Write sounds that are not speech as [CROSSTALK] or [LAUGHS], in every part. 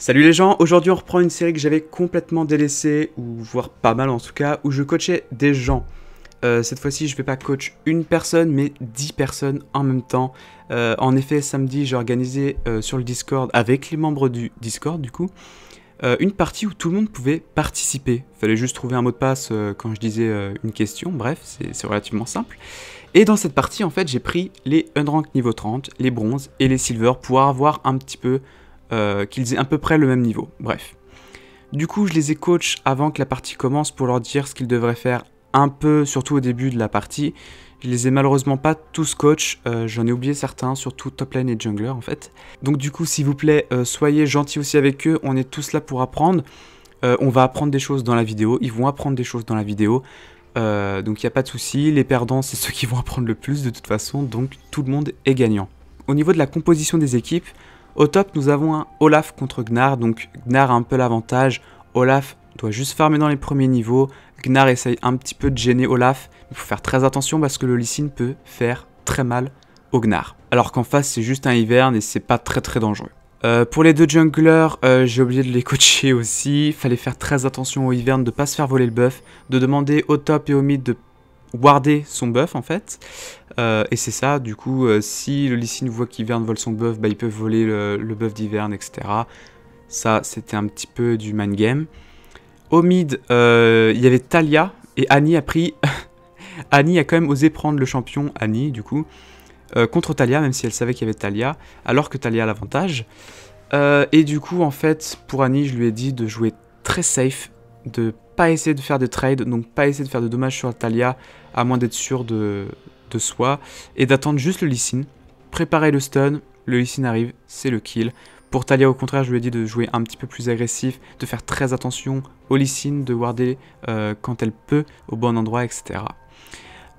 Salut les gens, aujourd'hui on reprend une série que j'avais complètement délaissée, ou voire pas mal en tout cas, où je coachais des gens. Euh, cette fois-ci, je ne vais pas coach une personne, mais dix personnes en même temps. Euh, en effet, samedi, j'ai organisé euh, sur le Discord, avec les membres du Discord du coup, une partie où tout le monde pouvait participer. Il Fallait juste trouver un mot de passe quand je disais une question, bref, c'est relativement simple. Et dans cette partie, en fait, j'ai pris les unranked niveau 30, les bronzes et les silvers pour avoir un petit peu euh, qu'ils aient à peu près le même niveau. Bref. Du coup, je les ai coach avant que la partie commence pour leur dire ce qu'ils devraient faire un peu, surtout au début de la partie. Je les ai malheureusement pas tous coach, euh, j'en ai oublié certains, surtout top lane et jungler en fait. Donc du coup, s'il vous plaît, euh, soyez gentils aussi avec eux, on est tous là pour apprendre. on va apprendre des choses dans la vidéo, ils vont apprendre des choses dans la vidéo. donc il n'y a pas de souci, les perdants c'est ceux qui vont apprendre le plus de toute façon, donc tout le monde est gagnant. Au niveau de la composition des équipes, au top, nous avons un Olaf contre Gnar, donc Gnar a un peu l'avantage, Olaf doit juste farmer dans les premiers niveaux, Gnar essaye un petit peu de gêner Olaf, il faut faire très attention parce que le Lysine peut faire très mal au Gnar. Alors qu'en face, c'est juste un hiverne et c'est pas très très dangereux. Euh, pour les deux junglers, euh, j'ai oublié de les [LAUGHS] coacher aussi. Fallait faire très attention au hiverne de pas se faire voler le buff, de demander au top et au mid de warder son buff en fait. Euh, et c'est ça, du coup, euh, si le Lysine voit qu'Hiverne vole son buff, bah, ils peuvent voler le, le buff d'Hiverne, etc. Ça, c'était un petit peu du mind game. Au mid, euh, il y avait Talia, et Annie a pris... [LAUGHS] Annie a quand même osé prendre le champion, Annie, du coup, contre Talia, même si elle savait qu'il y avait Talia, alors que Talia a l'avantage. et du coup, en fait, pour Annie, je lui ai dit de jouer très safe, de pas essayer de faire des trades, donc pas essayer de faire de dommages sur Talia, à moins d'être sûr de, soi, et d'attendre juste le Sin. Préparer le stun, le Sin arrive, c'est le kill. Pour Talia, au contraire, je lui ai dit de jouer un petit peu plus agressif, de faire très attention au Sin, de warder euh, quand elle peut, au bon endroit, etc.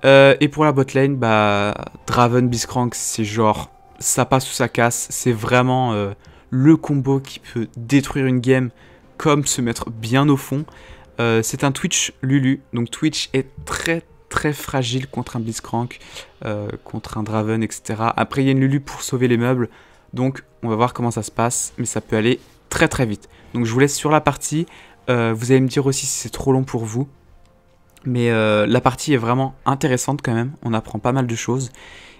Euh, et pour la botlane, bah, Draven, biscrank c'est genre, ça passe ou ça casse, c'est vraiment euh, le combo qui peut détruire une game comme se mettre bien au fond. Euh, c'est un Twitch Lulu. Donc Twitch est très très fragile contre un Blitzcrank, euh, contre un Draven, etc. Après, il y a une Lulu pour sauver les meubles. Donc on va voir comment ça se passe, mais ça peut aller très très vite. Donc je vous laisse sur la partie. Euh, vous allez me dire aussi si c'est trop long pour vous. Mais la partie est vraiment intéressante quand même. On apprend pas mal de choses.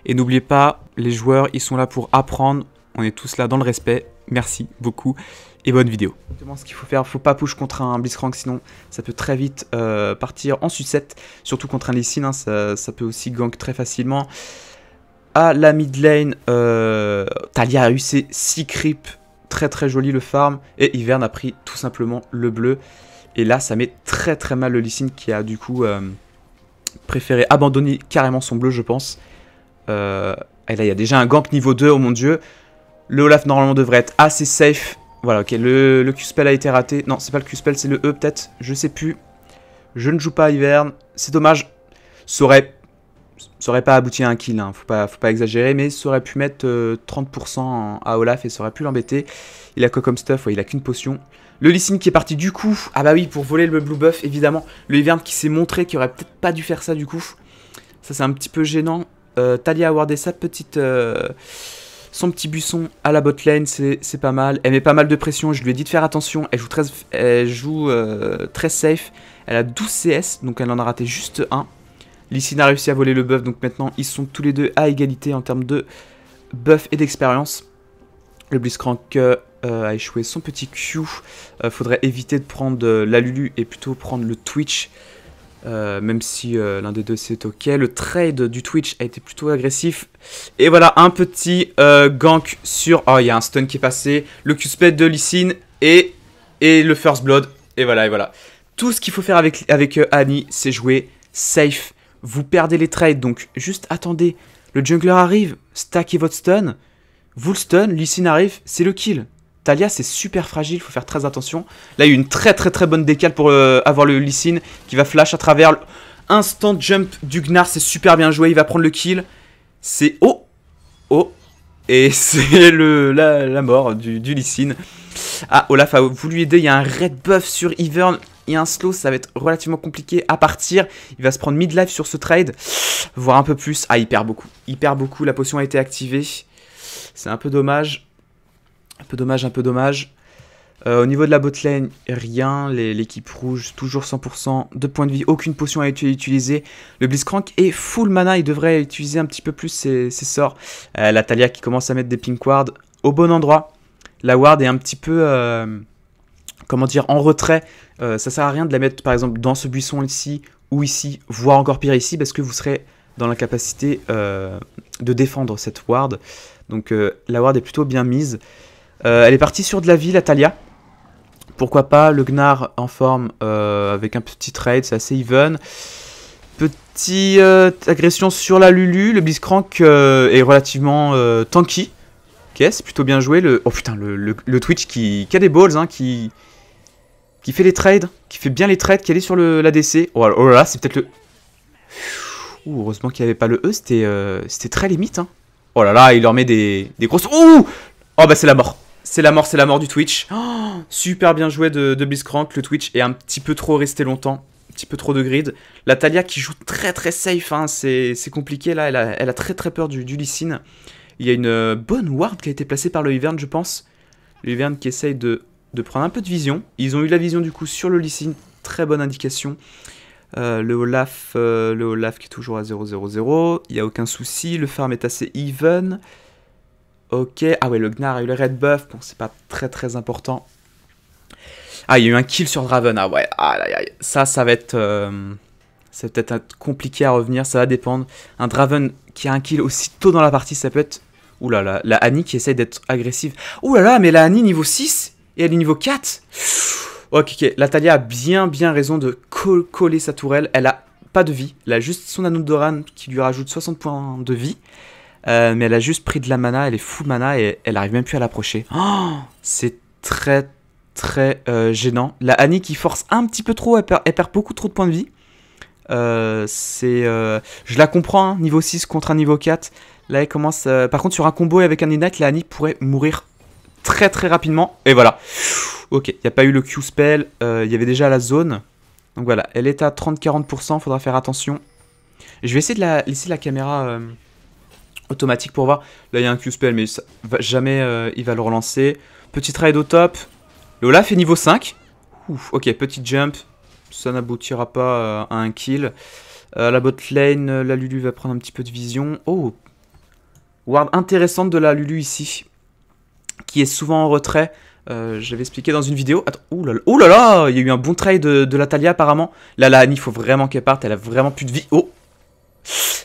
Et n'oubliez pas, les joueurs, ils sont là pour apprendre. On est tous là dans le respect. Merci beaucoup et bonne vidéo. Exactement ce qu'il faut faire, faut pas push contre un Blitzcrank sinon ça peut très vite euh, partir en sucette, surtout contre un Lee Sin, hein. ça, ça, peut aussi gank très facilement. À la mid lane, euh, a eu ses 6 creeps, très très joli le farm, et Ivern a pris tout simplement le bleu. Et là ça met très très mal le Lee Sin qui a du coup euh, préféré abandonner carrément son bleu je pense. Euh, et là il y a déjà un gank niveau 2, oh mon dieu, le Olaf normalement devrait être assez safe. Voilà, ok, le, le Q-Spell a été raté. Non, c'est pas le Q-Spell, c'est le E peut-être. Je sais plus. Je ne joue pas à Hiverne. C'est dommage. Ça aurait, pas abouti à un kill, hein. faut, pas, faut pas exagérer, mais ça aurait pu mettre 30% euh, à Olaf et ça aurait pu l'embêter. Il a quoi comme stuff ouais, Il a qu'une potion. Le Lysine qui est parti du coup. Ah bah oui, pour voler le blue buff, évidemment. Le Hiverne qui s'est montré qu'il aurait peut-être pas dû faire ça du coup. Ça, c'est un petit peu gênant. Euh, Talia a wardé sa petite... Euh, son petit buisson à la botlane, c'est pas mal. Elle met pas mal de pression, je lui ai dit de faire attention. Elle joue très, euh, safe. Elle a 12 CS, donc elle en a raté juste un. Lissine a réussi à voler le buff, donc maintenant ils sont tous les deux à égalité en termes de buff et d'expérience. Le Blitzcrank euh, a échoué son petit Q. Euh, faudrait éviter de prendre la Lulu et plutôt prendre le Twitch. Euh, même si euh, l'un des deux c'est ok. Le trade du Twitch a été plutôt agressif. Et voilà, un petit euh, gank sur... Oh, il y a un stun qui est passé. Le q de Lysine et... et le First Blood. Et voilà, et voilà. Tout ce qu'il faut faire avec, avec Annie, c'est jouer safe. Vous perdez les trades, donc juste attendez. Le jungler arrive, stackez votre stun. Vous le stun, Lysine arrive, c'est le kill. Talia, c'est super fragile, Il faut faire très attention. Là, il y a eu une très très très bonne décale pour euh, avoir le Lysine qui va flash à travers. Instant jump du Gnar, c'est super bien joué, il va prendre le kill. C'est... Oh Oh Et [LAUGHS] c'est le la, mort du, du Ah, Olaf a voulu aider, il y a un red buff sur Ivern et un slow, ça va être relativement compliqué à partir. Il va se prendre mid-life sur ce trade, Voir un peu plus. Ah, il perd beaucoup. Il perd beaucoup, la potion a été activée. C'est un peu dommage. Un peu dommage, un peu dommage. Euh, au niveau de la botlane, rien. L'équipe rouge, toujours 100%. de points de vie, aucune potion à utiliser. Le Blitzcrank est full mana. Il devrait utiliser un petit peu plus ses, sorts. Euh, la Talia qui commence à mettre des pink wards au bon endroit. La ward est un petit peu... Euh, comment dire, en retrait, ça sert à rien de la mettre par exemple dans ce buisson ici ou ici, voire encore pire ici, parce que vous serez dans la capacité de défendre cette ward. Donc la ward est plutôt bien mise. Euh, elle est partie sur de la ville, Atalia. Pourquoi pas, le Gnar en forme euh, avec un petit trade, c'est assez even. Petite euh, agression sur la Lulu, le Blitzcrank est relativement tanky. Ok, c'est plutôt bien joué. Le... Oh putain, le, Twitch qui... a des balls, hein, qui... qui fait les trades, qui fait bien les trades, qui est sur l'ADC. Oh, oh, là là, c'est peut-être le... heureusement qu'il n'y avait pas le E, c'était, c'était très limite. Hein. Oh là là, il leur met des, des grosses... Oh bah c'est la mort c'est la mort, c'est la mort du Twitch. Oh, super bien joué de, de Le Twitch est un petit peu trop resté longtemps. Un petit peu trop de grid. La Talia qui joue très très safe. Hein, c'est compliqué là. Elle a, très très peur du, du Lysine. Il y a une euh, bonne ward qui a été placée par le Ivern, je pense. Le Ivern qui essaye de, prendre un peu de vision. Ils ont eu la vision du coup sur le Lysine. Très bonne indication. Euh, le, Olaf, euh, le Olaf qui est toujours à 0 Il n'y a aucun souci. Le farm est assez even. Ok. Ah ouais, le Gnar a eu le red buff. Bon, c'est pas très très important. Ah, il y a eu un kill sur Draven. Ah ouais. Ah, là, là, Ça, ça va être. C'est euh, peut-être compliqué à revenir. Ça va dépendre. Un Draven qui a un kill tôt dans la partie, ça peut être. Ouh là là. La Annie qui essaie d'être agressive. Ouh là là, mais la Annie niveau 6 et elle est niveau 4. Ok, ok. La Talia a bien bien raison de coller sa tourelle. Elle a pas de vie. Elle a juste son anneau qui lui rajoute 60 points de vie. Euh, mais elle a juste pris de la mana, elle est full mana et elle arrive même plus à l'approcher. [GASPS] c'est très très euh, gênant. La Annie qui force un petit peu trop, elle perd, beaucoup trop de points de vie. Euh, c'est, je la comprends, hein, niveau 6 contre un niveau 4. Là, elle commence. par contre, sur un combo avec un Ignite, la Annie pourrait mourir très très rapidement. Et voilà. Ok, il n'y a pas eu le Q spell, il y avait déjà la zone. Donc voilà, elle est à 30-40%, faudra faire attention. Je vais essayer de la, laisser la caméra automatique pour voir. Là, il y a un spell mais jamais euh, il va le relancer. Petit trade au top. Lola fait niveau 5. ok, petit jump. Ça n'aboutira pas euh, à un kill. Euh, la bot lane, la Lulu va prendre un petit peu de vision. Oh Ward intéressante de la Lulu ici. Qui est souvent en retrait. J'avais expliqué dans une vidéo. oh là là, il y a eu un bon trade de, de la Talia apparemment. Là, la Annie, il faut vraiment qu'elle parte. Elle a vraiment plus de vie. Oh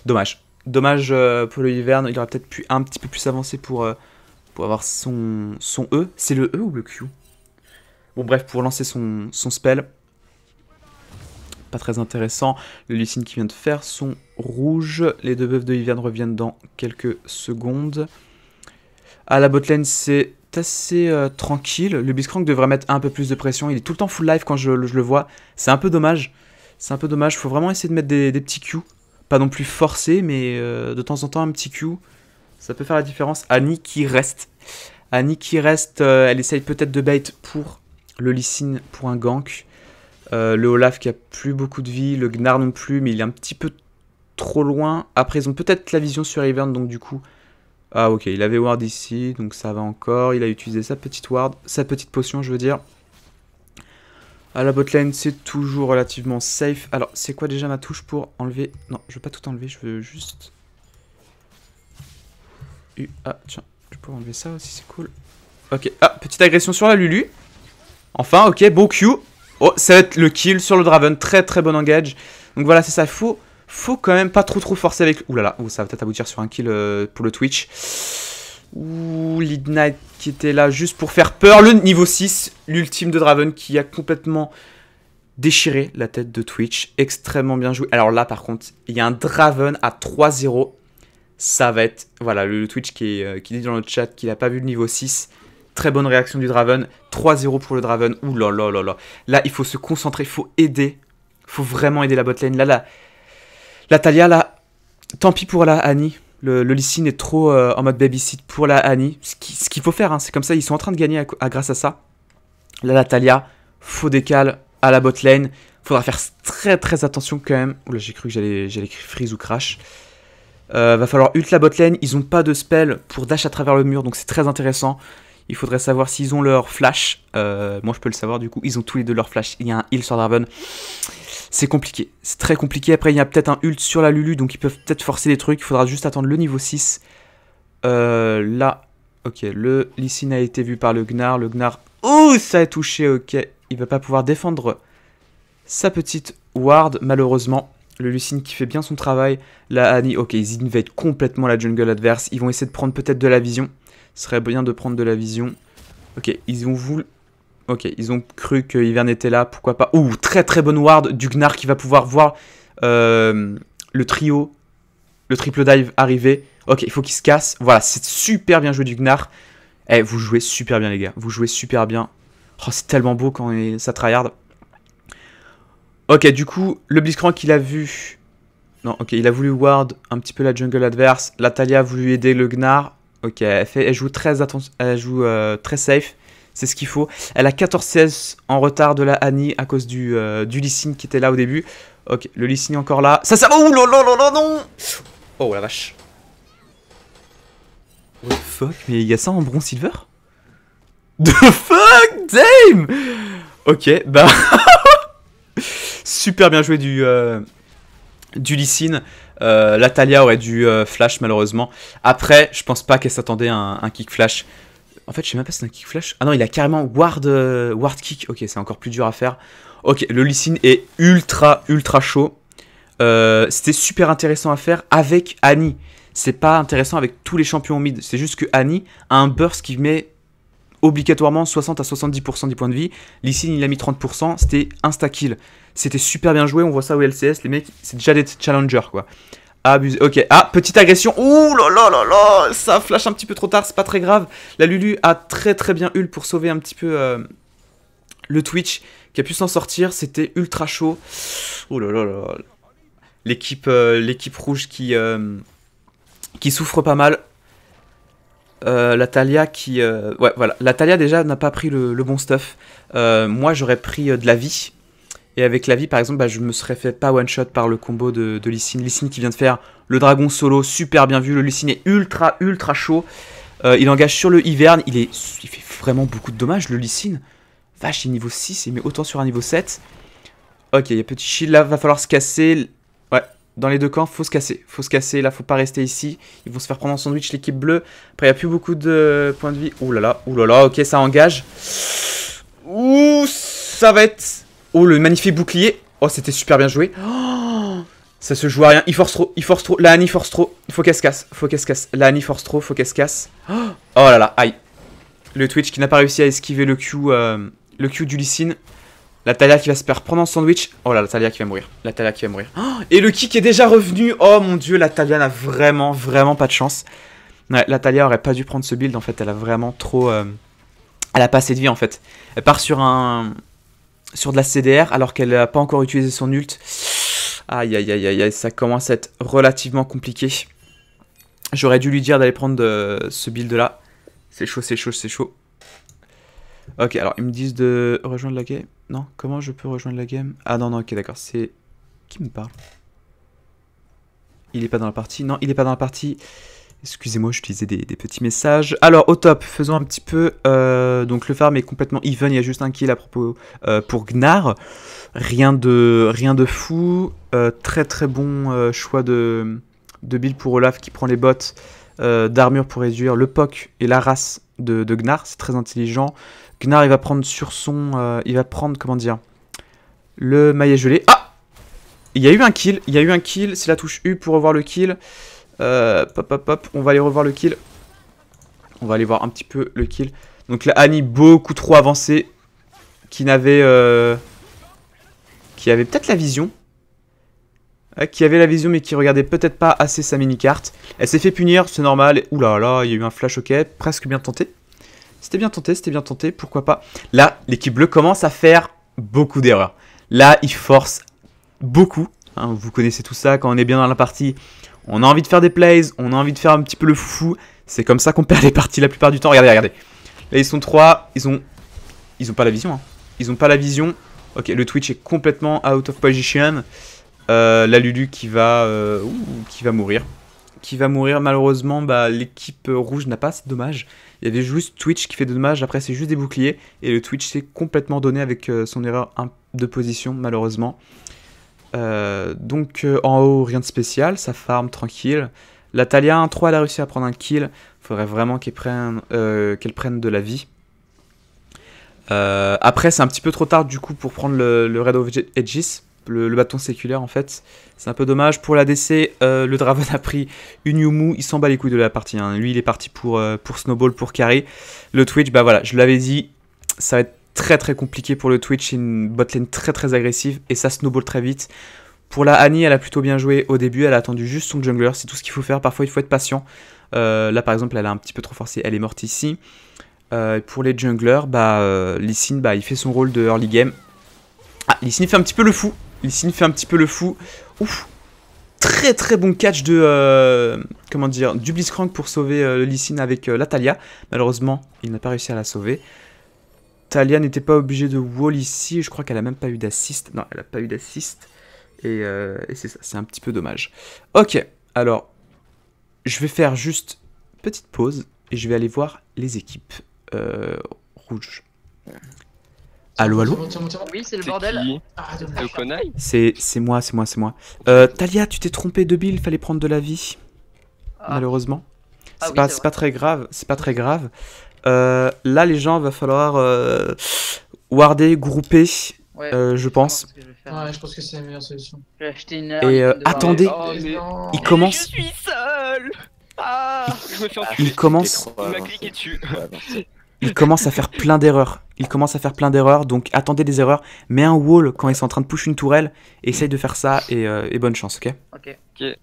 Dommage. Dommage euh, pour le Hiverne, il aurait peut-être pu un petit peu plus avancer pour, euh, pour avoir son, son E. C'est le E ou le Q Bon bref, pour lancer son, spell, pas très intéressant. Le Lucine qui vient de faire son rouge. Les deux bœufs de Hiverne reviennent dans quelques secondes. À ah, la botlane, c'est assez euh, tranquille. Le Biscrank devrait mettre un peu plus de pression. Il est tout le temps full life quand je, le vois. C'est un peu dommage. C'est un peu dommage. Il Faut vraiment essayer de mettre des, des petits Q non plus forcé, mais euh, de temps en temps un petit Q, ça peut faire la différence. Annie qui reste. Annie qui reste, euh, elle essaye peut-être de bait pour le Lysine pour un gank. Euh, le Olaf qui a plus beaucoup de vie, le Gnar non plus, mais il est un petit peu trop loin. Après, ils ont peut-être la vision sur Ivern, donc du coup... Ah ok, il avait ward ici, donc ça va encore. Il a utilisé sa petite ward, sa petite potion, je veux dire. À ah, la botlane, c'est toujours relativement safe. Alors, c'est quoi déjà ma touche pour enlever Non, je veux pas tout enlever, je veux juste... ah, tiens, je peux enlever ça aussi, c'est cool. Ok, ah, petite agression sur la Lulu. Enfin, ok, bon Q. Oh, ça va être le kill sur le Draven, très très bon engage. Donc voilà, c'est ça, faut, faut quand même pas trop trop forcer avec... Ouh là là, oh, ça va peut-être aboutir sur un kill euh, pour le Twitch. Ouh, Lead Knight qui était là juste pour faire peur. Le niveau 6, l'ultime de Draven qui a complètement déchiré la tête de Twitch. Extrêmement bien joué. Alors là, par contre, il y a un Draven à 3-0. Ça va être... Voilà, le, Twitch qui, euh, qui dit dans le chat qu'il n'a pas vu le niveau 6. Très bonne réaction du Draven. 3-0 pour le Draven. Ouh là là là là. Là, il faut se concentrer. Il faut aider. Il faut vraiment aider la botlane. Là, là. La Talia, là. Tant pis pour la Annie le, le Lysine est trop euh, en mode babysit pour la Annie. Ce qu'il faut faire, hein, c'est comme ça, ils sont en train de gagner grâce à ça. La Natalia, faux décal à la bot lane. Faudra faire très très attention quand même. Oula, j'ai cru que j'allais freeze ou crash. Euh, va falloir ult la Botlane. lane. Ils ont pas de spell pour dash à travers le mur, donc c'est très intéressant. Il faudrait savoir s'ils ont leur flash. Euh, moi, je peux le savoir du coup. Ils ont tous les deux leur flash. Il y a un heal sur Draven c'est compliqué. C'est très compliqué. Après, il y a peut-être un ult sur la Lulu, donc ils peuvent peut-être forcer des trucs. Il faudra juste attendre le niveau 6. Euh, là, ok, le Lysine a été vu par le Gnar. Le Gnar, oh, ça a touché, ok. Il va pas pouvoir défendre sa petite ward, malheureusement. Le Lucine qui fait bien son travail. La Annie, ok, ils invadent complètement la jungle adverse. Ils vont essayer de prendre peut-être de la vision. Ce serait bien de prendre de la vision. Ok, ils vont voulu... Ok, ils ont cru que Ivern était là, pourquoi pas. Ouh, très très bonne ward, du Gnar qui va pouvoir voir euh, le trio, le triple dive arriver. Ok, il faut qu'il se casse. Voilà, c'est super bien joué du Gnar. Eh, vous jouez super bien les gars, vous jouez super bien. Oh, c'est tellement beau quand ça tryhard. Ok, du coup, le Blitzcrank il a vu... Non, ok, il a voulu ward un petit peu la jungle adverse. La Talia a voulu aider le Gnar. Ok, elle, fait... elle joue très attention, elle joue euh, très safe c'est ce qu'il faut. Elle a 14-16 en retard de la Annie à cause du, euh, du qui était là au début. Ok, le est encore là. Ça, ça... Oh, non, non, non, non Oh, la vache. What the fuck Mais il y a ça en bronze silver The fuck Damn Ok, bah... [LAUGHS] Super bien joué du... Euh, du euh, la Talia aurait dû flash malheureusement. Après, je pense pas qu'elle s'attendait à un, un, kick flash. En fait, je sais même pas si c'est un kick flash. Ah non, il a carrément ward, euh, ward kick. Ok, c'est encore plus dur à faire. Ok, le Lysine est ultra, ultra chaud. Euh, c'était super intéressant à faire avec Annie. C'est pas intéressant avec tous les champions mid. C'est juste que Annie a un burst qui met obligatoirement 60 à 70% des points de vie. Lysine, il a mis 30%. C'était insta-kill. C'était super bien joué. On voit ça au LCS. Les mecs, c'est déjà des challengers, quoi. Ok. Ah, petite agression. Ouh là là là là Ça flash un petit peu trop tard, c'est pas très grave. La Lulu a très très bien ul pour sauver un petit peu euh, le Twitch qui a pu s'en sortir. C'était ultra chaud. Ouh là là là. L'équipe euh, l'équipe rouge qui, euh, qui souffre pas mal. Euh, la Talia qui... ouais, voilà. La Talia, déjà, n'a pas pris le, bon stuff. moi, j'aurais pris de la vie. Et avec la vie, par exemple, bah, je me serais fait pas one shot par le combo de, de Lysine qui vient de faire le dragon solo, super bien vu. Le Sin est ultra, ultra chaud. Euh, il engage sur le Hiverne. Il, est, il fait vraiment beaucoup de dommages, le Sin. Vache, il est niveau 6, il met autant sur un niveau 7. Ok, il y a petit shield là, va falloir se casser. Ouais, dans les deux camps, faut se casser. Faut se casser, là, faut pas rester ici. Ils vont se faire prendre en sandwich l'équipe bleue. Après, il n'y a plus beaucoup de points de vie. Ouh là là, ouh là là, ok, ça engage. Ouh, ça va être Oh, le magnifique bouclier. Oh, c'était super bien joué. ça se joue à rien. Il force trop, il force trop. La Annie force trop. Faut qu'elle se casse, faut qu'elle se casse. La Annie force trop, faut qu'elle se casse. Oh, là là, aïe. Le Twitch qui n'a pas réussi à esquiver le Q, euh, le du La Talia qui va se faire prendre en sandwich. Oh là, la Talia qui va mourir. La Talia qui va mourir. et le kick est déjà revenu. Oh mon dieu, la Talia n'a vraiment, vraiment pas de chance. la Talia aurait pas dû prendre ce build en fait. Elle a vraiment trop. Euh, elle a pas assez de vie en fait. Elle part sur un, sur de la CDR alors qu'elle n'a pas encore utilisé son ult. Aïe aïe aïe aïe, ça commence à être relativement compliqué. J'aurais dû lui dire d'aller prendre euh, ce build là. C'est chaud, c'est chaud, c'est chaud. Ok, alors ils me disent de rejoindre la game. Non, comment je peux rejoindre la game Ah non, non, ok, d'accord, c'est... Qui me parle Il est pas dans la partie Non, il est pas dans la partie. Excusez-moi, j'utilisais des, des petits messages. Alors, au top, faisons un petit peu... Euh, donc, le farm est complètement even, il y a juste un kill à propos euh, pour Gnar. Rien de, rien de fou. Euh, très très bon choix de, de build pour Olaf qui prend les bottes d'armure pour réduire le POC et la race de, de Gnar. C'est très intelligent. Gnar, il va prendre sur son... il va prendre, comment dire... Le maillet gelé. Ah Il y a eu un kill, il y a eu un kill. C'est la touche U pour revoir le kill. Hop euh, pop, pop, On va aller revoir le kill. On va aller voir un petit peu le kill. Donc là Annie beaucoup trop avancée. Qui n'avait... Euh, qui avait peut-être la vision. Euh, qui avait la vision mais qui regardait peut-être pas assez sa mini-carte. Elle s'est fait punir, c'est normal. Ouh là là, il y a eu un flash ok. Presque bien tenté. C'était bien tenté, c'était bien tenté, pourquoi pas. Là, l'équipe bleue commence à faire beaucoup d'erreurs. Là, ils force beaucoup. Hein, vous connaissez tout ça, quand on est bien dans la partie, on a envie de faire des plays, on a envie de faire un petit peu le fou. C'est comme ça qu'on perd les parties la plupart du temps. Regardez, regardez. Là, ils sont trois. Ils ont, ils ont pas la vision. Hein. Ils ont pas la vision. Ok, le Twitch est complètement out of position. Euh, la Lulu qui va, euh, qui va mourir. Qui va mourir malheureusement, bah, l'équipe rouge n'a pas, c'est dommage. Il y avait juste Twitch qui fait de dommages, après c'est juste des boucliers. Et le Twitch s'est complètement donné avec euh, son erreur de position malheureusement. Euh, donc euh, en haut, rien de spécial, ça farm tranquille. l'Atalia, 1-3, elle a réussi à prendre un kill. Faudrait vraiment qu'elle prenne, euh, prenne de la vie. après, c'est un petit peu trop tard du coup pour prendre le, Red of Edges, le, bâton séculaire en fait. C'est un peu dommage. Pour la DC, le Draven a pris une Yumu, il s'en bat les couilles de la partie. Hein. Lui, il est parti pour, pour Snowball, pour Carry. Le Twitch, bah voilà, je l'avais dit, ça va être très très compliqué pour le Twitch, une botlane très très agressive et ça snowball très vite. Pour la Annie, elle a plutôt bien joué au début, elle a attendu juste son jungler, c'est tout ce qu'il faut faire, parfois il faut être patient. Euh, là par exemple, elle a un petit peu trop forcé, elle est morte ici. Euh, pour les junglers, bah, euh, bah, il fait son rôle de early game. Ah, Lee fait un petit peu le fou, Lee Sin fait un petit peu le fou. Ouf Très très bon catch de, comment dire, du Blitzcrank pour sauver Lee avec L'Atalia, Malheureusement, il n'a pas réussi à la sauver. Talia n'était pas obligée de wall ici. Je crois qu'elle a même pas eu d'assist. Non, elle a pas eu d'assist. Euh, et, c'est ça, c'est un petit peu dommage. Ok, alors, je vais faire juste petite pause et je vais aller voir les équipes euh, rouges. Allô, allô Oui, c'est le bordel. Ah, ah, c'est moi, c'est moi, c'est moi. Euh, Talia, tu t'es trompé de Bill, fallait prendre de la vie. Ah. Malheureusement. C'est pas, très grave, c'est pas très grave. Euh, là, les gens, va falloir euh, warder, grouper, euh, je pense. que c'est la meilleure solution. Et attendez, oh, il commence. je suis seul ah. Il commence. Il commence à faire plein d'erreurs. Il commence à faire plein d'erreurs, donc attendez des erreurs. Mais un wall quand ils sont en train de push une tourelle. essaye de faire ça et, bonne chance, ok Ok. Ok.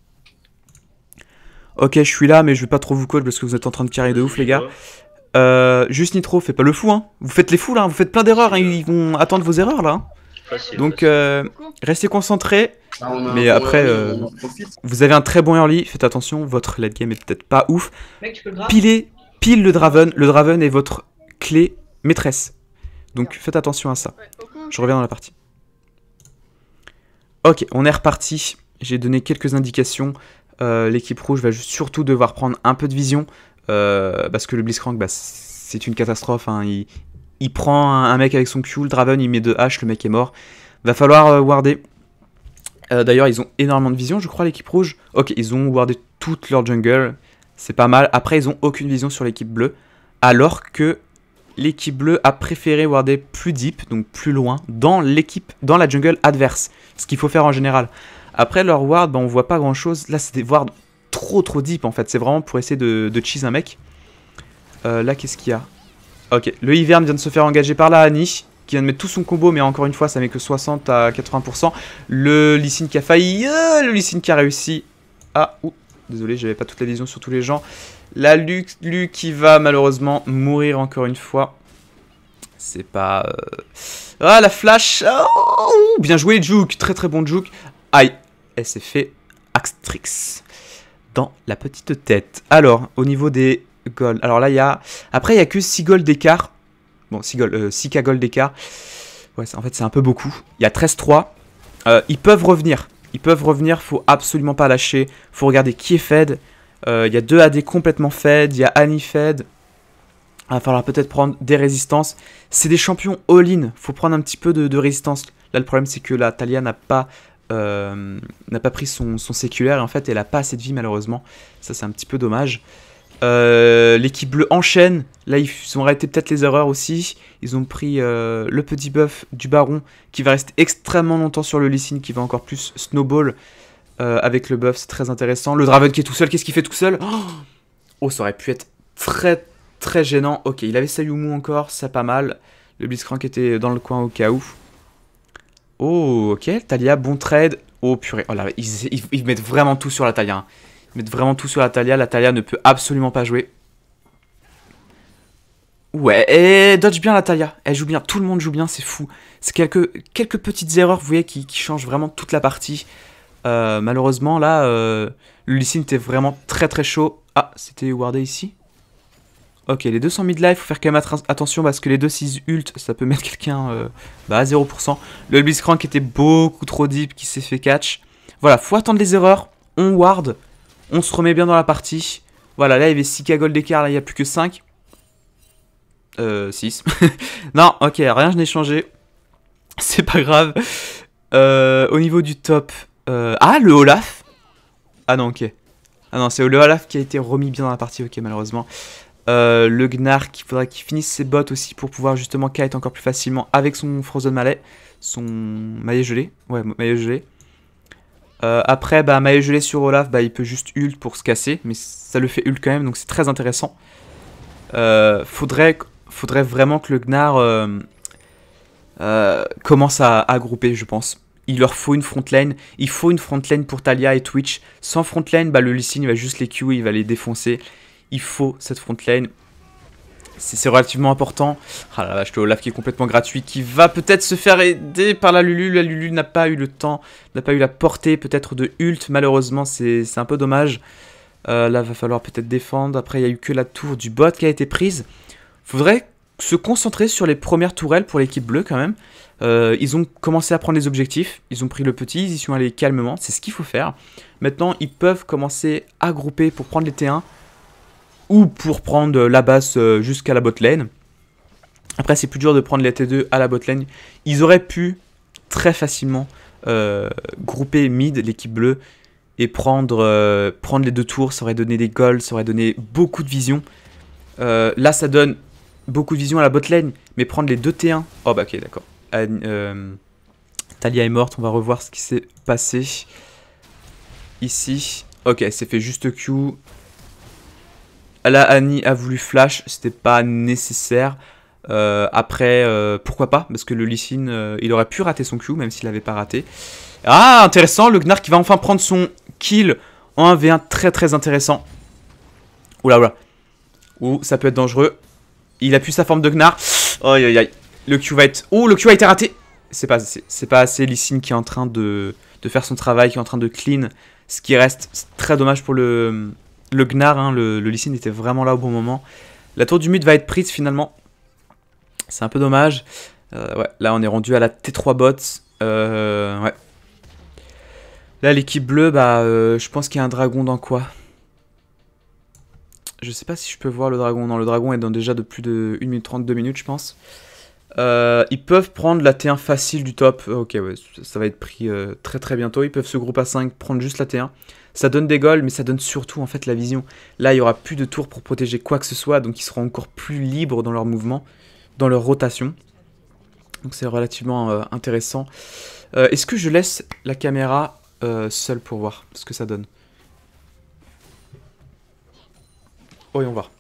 Ok, je suis là, mais je vais pas trop vous coach parce que vous êtes en train de carrer de ouf, les gars. Euh, juste Nitro, fais pas le fou, hein. Vous faites les fous là, vous faites plein d'erreurs, hein. ils vont attendre vos erreurs là. Donc euh, restez concentrés. Ah, mais après, euh, vous avez un très bon early, faites attention, votre late game est peut-être pas ouf. Pilez, pile le Draven, le Draven est votre clé maîtresse. Donc faites attention à ça. Je reviens dans la partie. Ok, on est reparti. J'ai donné quelques indications. L'équipe rouge va surtout devoir prendre un peu de vision. Euh, parce que le Blitzcrank, bah, c'est une catastrophe. Hein. Il, prend un, mec avec son Q, le Draven, il met deux h le mec est mort. Va falloir euh, warder. Euh, d'ailleurs, ils ont énormément de vision, je crois, l'équipe rouge. Ok, ils ont wardé toute leur jungle. C'est pas mal. Après, ils ont aucune vision sur l'équipe bleue. Alors que l'équipe bleue a préféré warder plus deep, donc plus loin, dans l'équipe, dans la jungle adverse. Ce qu'il faut faire en général. Après leur ward, bah, on voit pas grand chose. Là, c'était des trop trop deep en fait. C'est vraiment pour essayer de, cheese un mec. Euh, là, qu'est-ce qu'il y a Ok, le Hiverne vient de se faire engager par la Annie, qui vient de mettre tout son combo, mais encore une fois, ça met que 60 à 80%. Le Lysine qui a failli, euh, le Lysine qui a réussi. Ah, ouh, désolé, j'avais pas toute la vision sur tous les gens. La Luc, qui va malheureusement mourir encore une fois. C'est pas... Euh, ah, la flash oh, Bien joué, Juke Très très bon Juke Aïe Elle s'est fait Axtrix dans la petite tête. Alors, au niveau des goals, alors là, il y a. Après, il n'y a que 6 goals d'écart. Bon, 6 goals, 6K euh, goals d'écart. Ouais, en fait, c'est un peu beaucoup. Il y a 13-3. Euh, ils peuvent revenir. Ils peuvent revenir, faut absolument pas lâcher. Faut regarder qui est Fed. Euh, il y a 2 AD complètement Fed. Il y a Annie Fed. Il va falloir peut-être prendre des résistances. C'est des champions all-in. faut prendre un petit peu de, de résistance. Là, le problème, c'est que la Talia n'a pas euh, n'a pas pris son, son, séculaire et en fait elle a pas assez de vie malheureusement. Ça c'est un petit peu dommage. Euh, l'équipe bleue enchaîne. Là ils ont arrêté peut-être les erreurs aussi. Ils ont pris euh, le petit buff du baron qui va rester extrêmement longtemps sur le Sin qui va encore plus snowball avec le buff. C'est très intéressant. Le Draven qui est tout seul. Qu'est-ce qu'il fait tout seul oh, oh, ça aurait pu être très très gênant. Ok, il avait Sayumu encore, c'est pas mal. Le Blitzcrank était dans le coin au cas où. Oh, ok, Talia, bon trade. Oh purée, oh là, ils, ils, mettent vraiment tout sur la Talia. Ils mettent vraiment tout sur la Talia, hein. la Talia ne peut absolument pas jouer. Ouais, dodge bien la Talia, elle joue bien, tout le monde joue bien, c'est fou. C'est quelques, quelques petites erreurs, vous voyez, qui, changent vraiment toute la partie. Euh, malheureusement, là, euh, le Lucine était vraiment très très chaud. Ah, c'était wardé ici Ok, les 200 mid life, faut faire quand même attention parce que les 2-6 ult, ça peut mettre [LAUGHS] quelqu'un euh, bah, à 0%. Le Blitzcrank était beaucoup trop deep, qui s'est fait catch. Voilà, faut attendre les erreurs, on ward, on se remet bien dans la partie. Voilà, là il y avait 6k gold d'écart, là il n'y a plus que 5. Euh, 6. [LAUGHS] non, ok, rien, je n'ai changé. [LAUGHS] C'est pas grave. Euh, au niveau du top... Euh, ah, le Olaf Ah non, ok. Ah non, c'est le Olaf qui a été remis bien dans la partie, ok, malheureusement. Euh, le Gnar il faudra qu'il finisse ses bottes aussi pour pouvoir justement kite encore plus facilement avec son Frozen Mallet, son maillet gelé. Ouais, gelé. Euh, après, bah, maillet gelé sur Olaf, bah, il peut juste ult pour se casser, mais ça le fait ult quand même, donc c'est très intéressant. Euh, faudrait, faudrait vraiment que le Gnar commence à, grouper, je pense il leur faut une front lane. Il faut une front lane pour Talia et Twitch. Sans front lane, bah, le Lee va juste les Q, il va les défoncer. Il faut cette front C'est relativement important. Ah là, vache, le Olaf qui est complètement gratuit, qui va peut-être se faire aider par la Lulu. La Lulu n'a pas eu le temps, n'a pas eu la portée peut-être de ult. Malheureusement, c'est un peu dommage. Euh, là, va falloir peut-être défendre. Après, il n'y a eu que la tour du bot qui a été prise. Faudrait se concentrer sur les premières tourelles pour l'équipe bleue quand même. Euh, ils ont commencé à prendre les objectifs, ils ont pris le petit, ils y sont allés calmement, c'est ce qu'il faut faire. Maintenant, ils peuvent commencer à grouper pour prendre les T1 ou pour prendre la basse euh, jusqu'à la botlane. Après, c'est plus dur de prendre les T2 à la botlane. Ils auraient pu très facilement euh, grouper mid, l'équipe bleue, et prendre, euh, prendre les deux tours. Ça aurait donné des goals, ça aurait donné beaucoup de vision. là, ça donne beaucoup de vision à la botlane, mais prendre les deux T1. Oh, bah ok, d'accord. Talia est morte, on va revoir ce qui s'est passé ici. Ok, c'est fait juste Q la Annie a voulu Flash, c'était pas nécessaire. Euh, après, euh, pourquoi pas Parce que le Lysine, euh, il aurait pu rater son Q, même s'il l'avait pas raté. Ah, intéressant, le Gnar qui va enfin prendre son kill en 1v1, très très intéressant. Oula, oula. Ouh, ça peut être dangereux. Il a pu sa forme de Gnar. Aïe, aïe, aïe. Le Q va être... Oh, le Q a été raté C'est pas assez, c'est pas assez qui est en train de, de faire son travail, qui est en train de clean. Ce qui reste très dommage pour le, le Gnar, hein, le, le était vraiment là au bon moment. La tour du mythe va être prise finalement. C'est un peu dommage. Euh, ouais, là on est rendu à la T3 bot. Euh, ouais. Là l'équipe bleue, bah, euh, je pense qu'il y a un dragon dans quoi Je sais pas si je peux voir le dragon. Non, le dragon est dans déjà de plus de 1 minute 2 minutes je pense. ils peuvent prendre la T1 facile du top. Ok, ça va être pris très très bientôt. Ils peuvent se grouper à 5, prendre juste la T1. Ça donne des goals, mais ça donne surtout en fait la vision. Là, il y aura plus de tours pour protéger quoi que ce soit, donc ils seront encore plus libres dans leur mouvement, dans leur rotation. Donc c'est relativement euh, intéressant. Euh, est-ce que je laisse la caméra euh, seule pour voir ce que ça donne Voyons voir